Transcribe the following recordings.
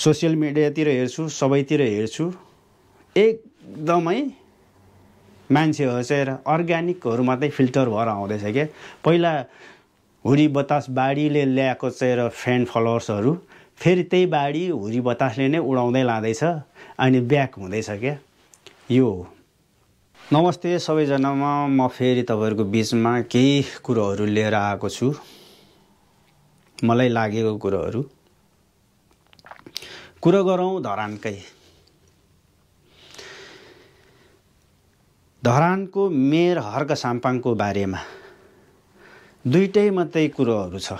social मिडियातिर हेर्छु सबैतिर हेर्छु एकदमै मान्छे चाहिँ अर्ग्यानिकहरू मात्रै फिल्टर भएर आउँदैछ क्या पहिला हुरी बतास बाढीले ल्याएको चाहिँ फ्यान फलोवर्सहरू फेरि त्यही बाढी हुरी बतासले नै उडाउँदै लाँदैछ अनि ब्याक हुँदैछ क्या यो हो नमस्ते सबैजनामा म फेरि तपाईँहरूको बिचमा केही कुरोहरू लिएर आएको छु मलाई लागेको कुरोहरू कुरो गरौँ धरानकै धरानको मेयर हर्क साम्पाङको बारेमा दुइटै मात्रै कुरोहरू छ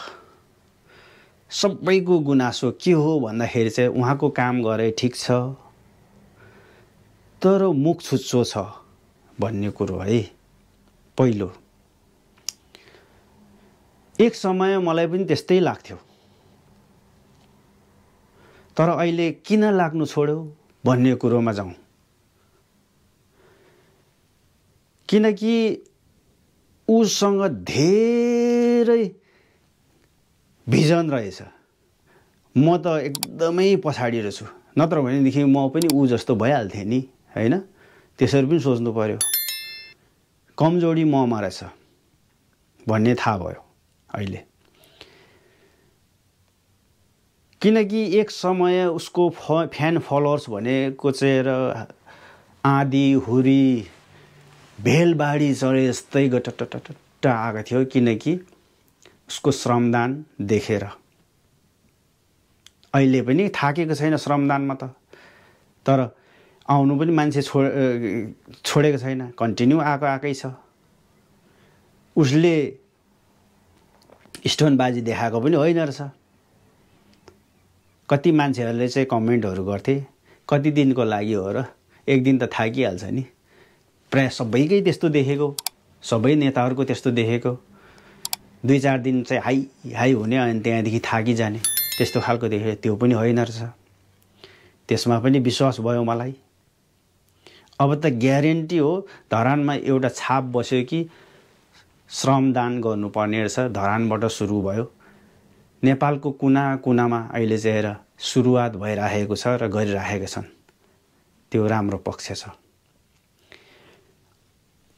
सबैको गुनासो के हो भन्दाखेरि चाहिँ उहाँको काम गरे ठिक छ तर मुख छुच्चो छ भन्ने कुरो है पहिलो एक समय मलाई पनि त्यस्तै लाग्थ्यो तर अहिले किन लाग्नु छोड्यो भन्ने कुरोमा जाउँ किनकि उसँग धेरै भिजन रहेछ म त एकदमै पछाडि रहेछु नत्र भनेदेखि म पनि ऊ जस्तो भइहाल्थेँ नि होइन त्यसरी पनि सोच्नु पऱ्यो कमजोरी ममा रहेछ भन्ने थाहा भयो अहिले किनकि एक समय उसको फ फ्यान फलोवर्स भनेको चाहिँ र आँधी हुरी भेलबाडी चढे जस्तै गटटटट आएको थियो किनकि उसको श्रमदान देखेर अहिले पनि थाकेको छैन श्रमदानमा त तर आउनु पनि मान्छे छोड छोडेको छैन कन्टिन्यू आएको आएकै छ उसले स्टोन बाजी देखाएको पनि होइन रहेछ कति मान्छेहरूले चाहिँ कमेन्टहरू गर्थे कति दिनको लागि हो र एक दिन त थाकिहाल्छ नि प्रायः सबैकै त्यस्तो देखेको सबै नेताहरूको त्यस्तो देखेको दुई चार दिन चाहिँ हाई हाई हुने अनि त्यहाँदेखि थाकिजाने त्यस्तो खालको देखेँ त्यो पनि होइन रहेछ त्यसमा पनि विश्वास भयो मलाई अब त ग्यारेन्टी हो धरानमा एउटा छाप बस्यो कि श्रमदान गर्नुपर्ने रहेछ धरानबाट सुरु भयो नेपालको कुना कुनामा अहिले चाहिँ सुरुवात भइराखेको छ र गरिराखेका छन् त्यो राम्रो पक्ष छ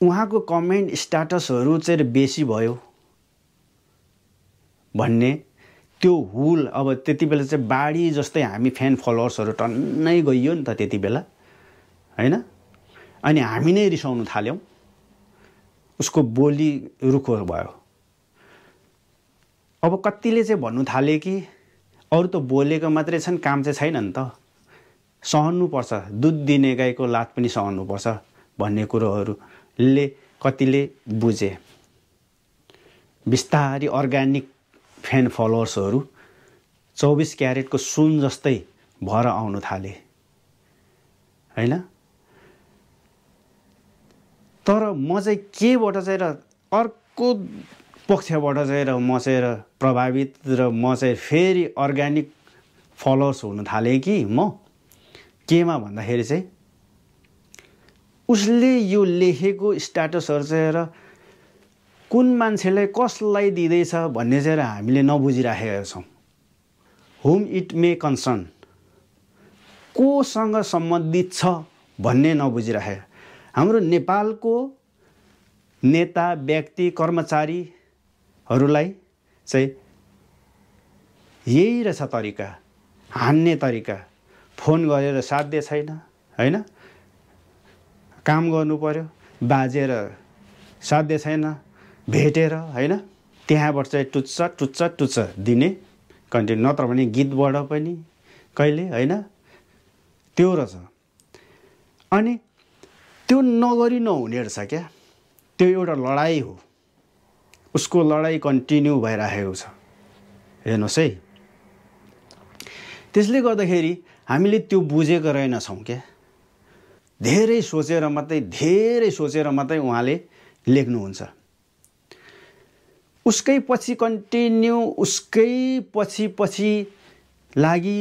उहाँको कमेन्ट स्ट्याटसहरू चाहिँ बेसी भयो भन्ने त्यो हुल अब त्यति बेला चाहिँ बाढी जस्तै हामी फ्यान फलोवर्सहरू टन्नै गइयो नि त त्यति बेला होइन अनि हामी नै रिसाउनु थाल्यौँ उसको बोली रुखो भयो अब कतिले चाहिँ भन्नु थाले कि अरू त बोलेको मात्रै छन् काम चाहिँ छैन नि त सहनुपर्छ दुध दिने गाईको लात पनि सहनुपर्छ भन्ने कुरोहरूले कतिले बुझे बिस्तारी अर्ग्यानिक फ्यान फलोवर्सहरू चौबिस क्यारेटको सुन जस्तै भएर आउनु थाले होइन तर म चाहिँ केबाट चाहिँ र अर्को पक्षबाट चाहिँ र म चाहिँ प्रभावित र म चाहिँ फेरि अर्ग्यानिक फलोवर्स हुन थालेँ कि म केमा भन्दाखेरि चाहिँ उसले यो लेखेको स्ट्याटसहरू चाहिँ र कुन मान्छेलाई कसलाई दिँदैछ भन्ने चाहिँ हामीले नबुझिराखेका छौँ हुम इट मे कन्सर्न कोसँग सम्बन्धित छ भन्ने नबुझिराखेका हाम्रो नेपालको नेता व्यक्ति कर्मचारी हरूलाई चाहिँ यही रहेछ तरिका हान्ने तरिका फोन गरेर साध्य छैन होइन काम गर्नु पऱ्यो बाजेर साध्य छैन भेटेर होइन त्यहाँबाट चाहिँ टुच्छ टुच्च टुच्छ दिने कन्टिन्यू नत्र भने गीतबाट पनि कहिले होइन त्यो रहेछ अनि त्यो नगरी नहुने रहेछ क्या त्यो एउटा लडाइँ हो उसको लडाइँ कन्टिन्यू भइराखेको छ हेर्नुहोस् है त्यसले गर्दाखेरि हामीले त्यो बुझेको रहेनछौँ क्या धेरै सोचेर मात्रै धेरै सोचेर मात्रै उहाँले लेख्नुहुन्छ उसकै पछि कन्टिन्यू उसकै पछि पछि लागि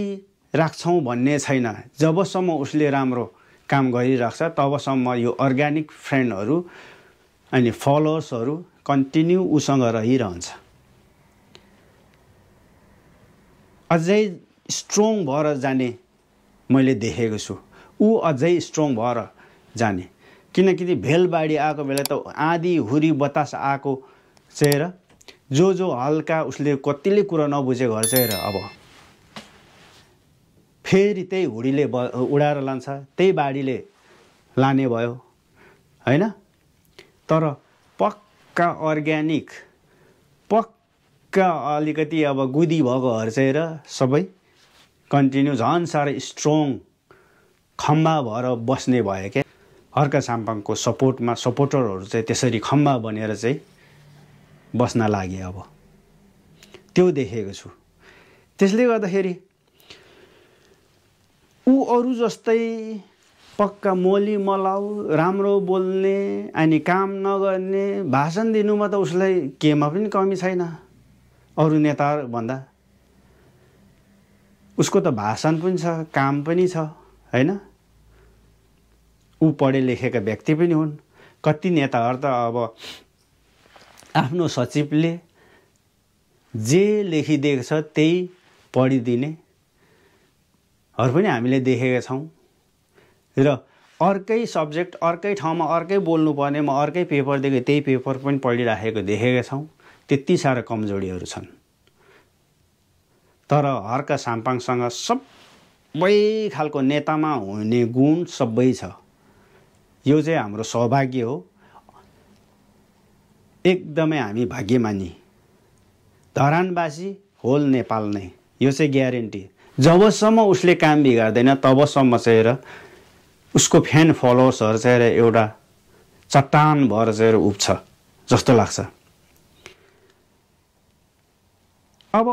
राख्छौँ भन्ने छैन जबसम्म उसले राम्रो काम गरिराख्छ तबसम्म यो अर्ग्यानिक फ्रेन्डहरू अनि फलोवर्सहरू कन्टिन्यू उसँग रहिरहन्छ अझै स्ट्रङ भएर जाने मैले देखेको छु ऊ अझै स्ट्रङ भएर जाने किनकि भेलबाडी आएको बेला त आँधी हुरी बतास आएको र जो जो हल्का उसले कतिले कुरा नबुझेको घर र अब फेरि त्यही हुडीले ब उडाएर लान्छ त्यही बाढीले लाने भयो होइन तर पक्का अर्ग्यानिक पक्का अलिकति अब गुदी भएको हर्चेर सबै कन्टिन्यू झन् साह्रो स्ट्रङ खम्बा भएर बस्ने भयो क्या हर्क साम्पाङको सपोर्टमा सपोर्टरहरू चाहिँ त्यसरी खम्बा बनेर चाहिँ बस्न लागे अब त्यो देखेको छु त्यसले गर्दाखेरि ऊ अरू जस्तै पक्का मोली मलाउ राम्रो बोल्ने अनि काम नगर्ने भाषण दिनुमा त उसलाई केमा पनि कमी छैन अरू नेताहरूभन्दा उसको त भाषण पनि छ काम पनि छ होइन ऊ पढे लेखेका व्यक्ति पनि हुन् कति नेताहरू त अब आफ्नो सचिवले जे लेखिदिएको छ त्यही पढिदिनेहरू पनि हामीले देखेका छौँ र अर्कै सब्जेक्ट अर्कै ठाउँमा अर्कै बोल्नुपर्ने म अर्कै पेपरदेखि त्यही पेपर पनि पढिराखेको देखेका छौँ त्यति साह्रो कमजोरीहरू छन् तर हर्क साम्पाङसँग सबै खालको नेतामा हुने गुण सबै छ यो चाहिँ हाम्रो सौभाग्य हो एकदमै हामी भाग्यमानी धरानवासी होल नेपाल नै यो चाहिँ ग्यारेन्टी जबसम्म उसले काम बिगार्दैन तबसम्म चाहिँ र उसको फ्यान फलोवर्सहरू चाहिँ एउटा चट्टान भएर चाहिँ उब्छ जस्तो लाग्छ अब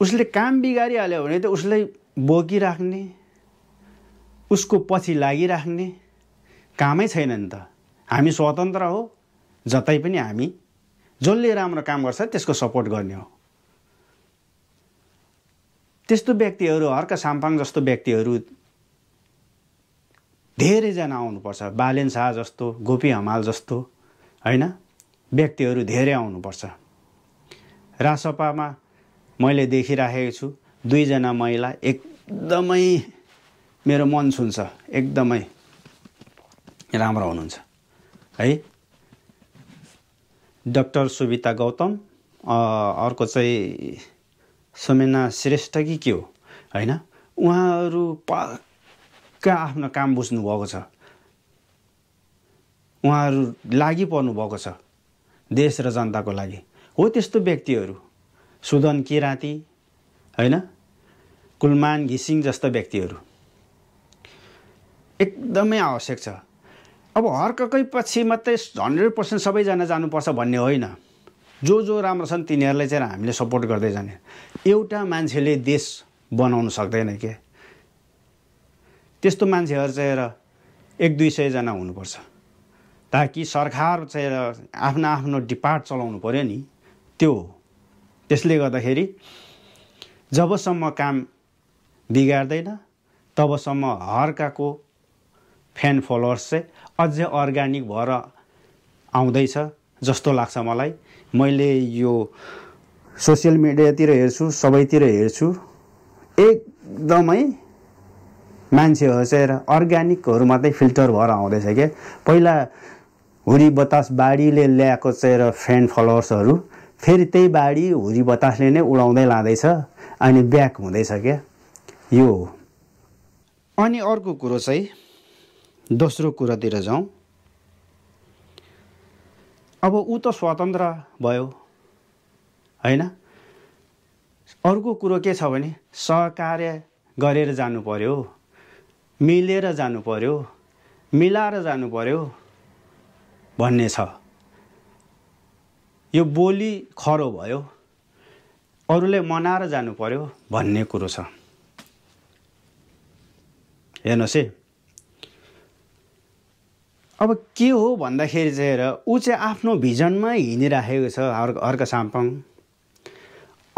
उसले काम बिगारिहाल्यो भने त उसलाई बोकिराख्ने उसको पछि लागिराख्ने कामै छैन नि त हामी स्वतन्त्र हो जतै पनि हामी जसले राम्रो काम गर्छ त्यसको सपोर्ट गर्ने हो त्यस्तो व्यक्तिहरू हर्का साम्पाङ जस्तो व्यक्तिहरू धेरैजना आउनुपर्छ बालेन शाह जस्तो गोपी हमाल जस्तो होइन व्यक्तिहरू धेरै आउनुपर्छ रासपामा मैले देखिराखेको छु दुईजना महिला एकदमै मेरो मन छुन्छ एकदमै राम्रो हुनुहुन्छ है डक्टर सुविता गौतम अर्को चाहिँ सुमेना श्रेष्ठ कि के हो होइन उहाँहरू प पक्का आफ्नो काम बुझ्नुभएको छ उहाँहरू लागि पर्नुभएको छ देश र जनताको लागि हो त्यस्तो व्यक्तिहरू सुदन किराँती होइन कुलमान घिसिङ जस्ता व्यक्तिहरू एकदमै आवश्यक छ अब हर्ककै पछि मात्रै हन्ड्रेड पर्सेन्ट सबैजना जानुपर्छ भन्ने होइन जो जो राम्रो छन् तिनीहरूलाई चाहिँ हामीले सपोर्ट गर्दै जाने एउटा मान्छेले देश बनाउनु सक्दैन क्या त्यस्तो मान्छेहरू चाहिँ एक दुई सयजना हुनुपर्छ ताकि सरकार चाहिँ आफ्नो आफ्नो डिपार्ट चलाउनु पऱ्यो नि त्यो हो त्यसले गर्दाखेरि जबसम्म काम बिगार्दैन तबसम्म हर्काको फ्यान फलोवर्स चाहिँ अझै अर्ग्यानिक भएर आउँदैछ जस्तो लाग्छ मलाई मैले यो सोसियल मिडियातिर हेर्छु सबैतिर हेर्छु एकदमै मान्छेहरू चाहिँ अर्ग्यानिकहरू मात्रै फिल्टर भएर आउँदैछ क्या पहिला हुरी बतास बाढीले ल्याएको चाहिँ फ्यान फलोवर्सहरू फेरि त्यही बाढी हुरी बतासले नै उडाउँदै लाँदैछ अनि ब्याक हुँदैछ क्या यो हो अनि अर्को कुरो चाहिँ दोस्रो कुरोतिर जाउँ अब ऊ त स्वतन्त्र भयो होइन अर्को कुरो के छ भने सहकार्य गरेर जानु पर्यो मिलेर जानु पर्यो मिलाएर जानु पर्यो भन्ने छ यो बोली खरो भयो अरूले मनाएर जानु पर्यो भन्ने कुरो छ हेर्नुहोस् है अब के हो भन्दाखेरि चाहिँ हेर ऊ चाहिँ आफ्नो भिजनमा हिँडिराखेको छ हर्क हर्क साम्पाङ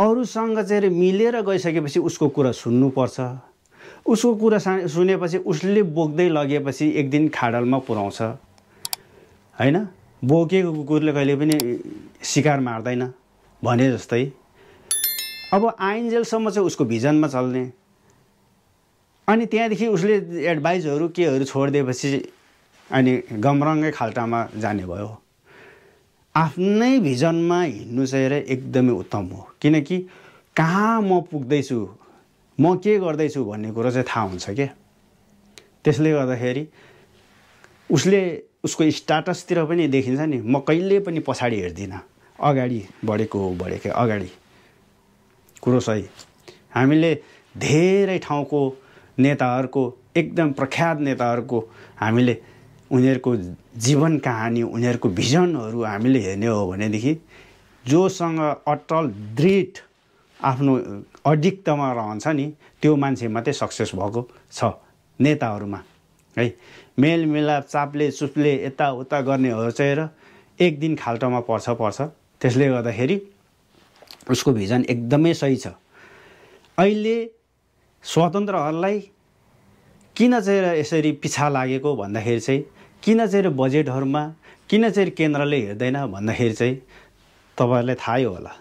अरूसँग चाहिँ मिलेर गइसकेपछि उसको कुरा सुन्नुपर्छ उसको कुरा सा सुनेपछि उसले बोक्दै लगेपछि एक दिन खाडलमा पुऱ्याउँछ होइन बोकेको कुकुरले कहिले पनि सिकार मार्दैन भने जस्तै अब आइन्जेलसम्म चाहिँ उसको भिजनमा चल्ने अनि त्यहाँदेखि उसले एडभाइजहरू केहरू छोडिदिएपछि अनि गमरङ्गै खाल्टामा जाने भयो आफ्नै भिजनमा हिँड्नु चाहिँ एकदमै उत्तम हो किनकि कहाँ म पुग्दैछु म के गर्दैछु भन्ने कुरो चाहिँ थाहा हुन्छ क्या त्यसले गर्दाखेरि उसले उसको स्टाटसतिर पनि देखिन्छ नि म कहिले पनि पछाडि हेर्दिनँ अगाडि बढेको हो बढेकै अगाडि कुरो सही हामीले धेरै ठाउँको नेताहरूको एकदम प्रख्यात नेताहरूको हामीले उनीहरूको जीवन कहानी उनीहरूको भिजनहरू हामीले हेर्ने हो भनेदेखि जोसँग अटल दृढ आफ्नो अडिक्तमा रहन्छ नि त्यो मान्छे मात्रै सक्सेस भएको छ नेताहरूमा है मेलमिलाप चाप्ले चुप्ले यताउता गर्ने हो चाहिँ र एक दिन खाल्टोमा पर्छ पर्छ त्यसले गर्दाखेरि उसको भिजन एकदमै सही छ अहिले स्वतन्त्रहरूलाई किन चाहिँ यसरी पिछा लागेको भन्दाखेरि चाहिँ किन चाहिँ बजेटहरूमा किन चाहिँ केन्द्रले हेर्दैन भन्दाखेरि चाहिँ तपाईँहरूलाई थाहै होला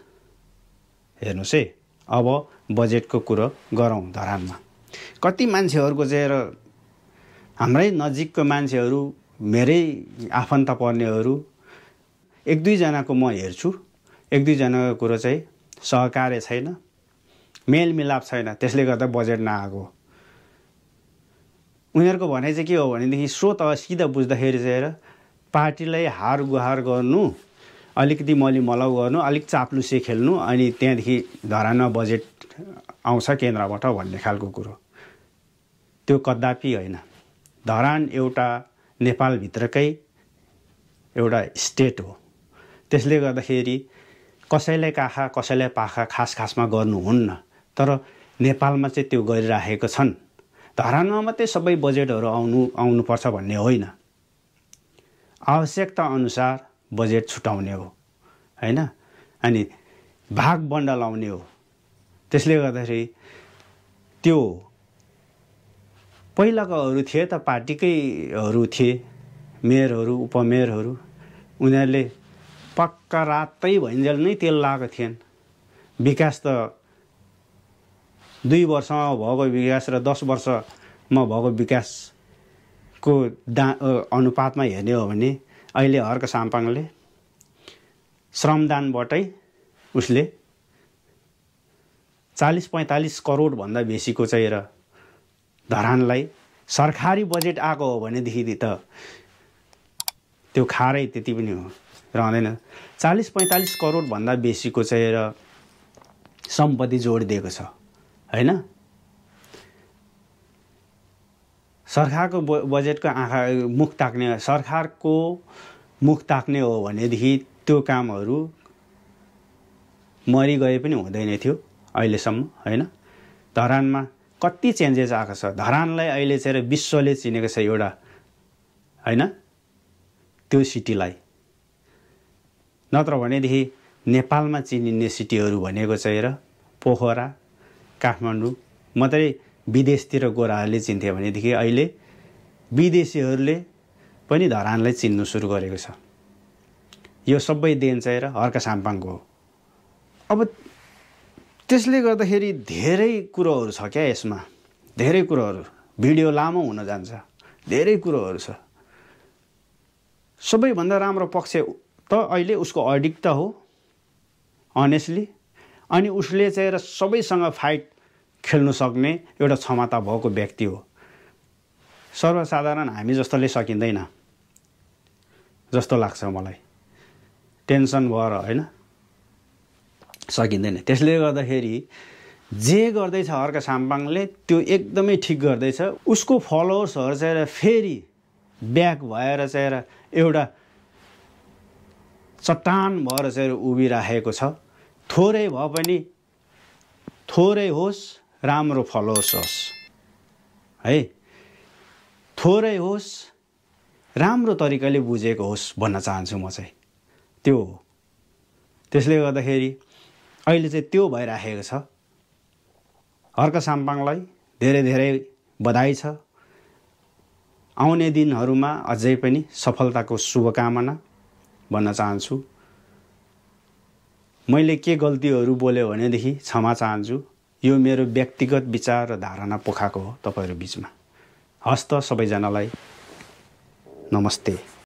हेर्नुहोस् है अब बजेटको कुरो गरौँ धरानमा कति मान्छेहरूको चाहिँ हाम्रै नजिकको मान्छेहरू मेरै आफन्त पर्नेहरू एक दुईजनाको म हेर्छु एक दुईजनाको कुरो चाहिँ सहकार्य छैन मेलमिलाप छैन त्यसले गर्दा बजेट नआएको उनीहरूको भनाइ चाहिँ के हो भनेदेखि स्रोत सिधा बुझ्दाखेरि चाहिँ पार्टीलाई हार गुहार गर्नु अलिकति मैले मलाउ गर्नु अलिक चाप्लुसे खेल्नु अनि त्यहाँदेखि धरानमा बजेट आउँछ केन्द्रबाट भन्ने खालको कुरो त्यो कदापि होइन धरान एउटा नेपालभित्रकै एउटा स्टेट हो त्यसले गर्दाखेरि कसैलाई काखा कसैलाई पाखा खास खासमा गर्नुहुन्न तर नेपालमा चाहिँ त्यो गरिराखेको छन् धरानमा मात्रै सबै बजेटहरू आउनु आउनुपर्छ भन्ने होइन आवश्यकता अनुसार बजेट छुट्याउने हो होइन अनि भाग बन्डल लाउने हो त्यसले गर्दाखेरि त्यो पहिलाकोहरू थिए त पार्टीकैहरू थिए मेयरहरू उपमेयरहरू उनीहरूले पक्का रातै भइन्जेल नै तेल लगाएको थिएन विकास त दुई वर्षमा भएको विकास र दस वर्षमा भएको विकासको दा अनुपातमा हेर्ने हो भने अहिले हर्क साम्पाङले श्रमदानबाटै उसले चालिस पैँतालिस करोडभन्दा बेसीको चाहिँ र धरानलाई सरकारी बजेट आएको हो भनेदेखि त त्यो खारै त्यति पनि हो रहँदैन चालिस पैँतालिस करोडभन्दा बेसीको चाहिँ र सम्पत्ति जोडिदिएको छ होइन सरकारको बजेटको आँखा मुख ताक्ने सरकारको मुख ताक्ने हो भनेदेखि त्यो कामहरू गए पनि हुँदैन थियो अहिलेसम्म होइन धरानमा कति चेन्जेस आएको छ धरानलाई अहिले चाहिँ विश्वले चिनेको छ एउटा होइन त्यो सिटीलाई नत्र भनेदेखि नेपालमा चिनिने सिटीहरू भनेको चाहिँ र पोखरा काठमाडौँ मात्रै विदेशतिर गोराहरूले चिन्थ्यो भनेदेखि अहिले विदेशीहरूले पनि धरानलाई चिन्नु सुरु गरेको छ यो सबै देन चाहिँ र हर्का साम्पाङको हो अब त्यसले गर्दाखेरि धेरै कुरोहरू छ क्या यसमा धेरै कुरोहरू भिडियो लामो हुन जान्छ धेरै कुरोहरू छ सबैभन्दा राम्रो पक्ष त अहिले उसको अडिक्ट हो अनेस्टली अनि उसले चाहिँ र सबैसँग फाइट खेल्नु सक्ने एउटा क्षमता भएको व्यक्ति हो सर्वसाधारण हामी जस्तोले सकिँदैन जस्तो लाग्छ मलाई टेन्सन भएर होइन सकिँदैन त्यसले गर्दाखेरि जे गर्दैछ अर्का साम्पाङले त्यो एकदमै ठिक गर्दैछ उसको फलोवर्सहरू चाहिँ फेरि ब्याक भएर चाहिँ एउटा चट्टान भएर चाहिँ उभिराखेको छ थोरै भए पनि थोरै होस् राम्रो होस् है थोरै होस् राम्रो तरिकाले बुझेको होस् भन्न चाहन्छु म चाहिँ त्यो हो त्यसले गर्दाखेरि अहिले चाहिँ त्यो भइराखेको छ हर्क साम्पाङलाई धेरै धेरै बधाई छ आउने दिनहरूमा अझै पनि सफलताको शुभकामना भन्न चाहन्छु मैले के गल्तीहरू बोल्यो भनेदेखि क्षमा चाहन्छु यो मेरो व्यक्तिगत विचार र धारणा पोखाएको हो तपाईँहरू बिचमा हस्त सबैजनालाई नमस्ते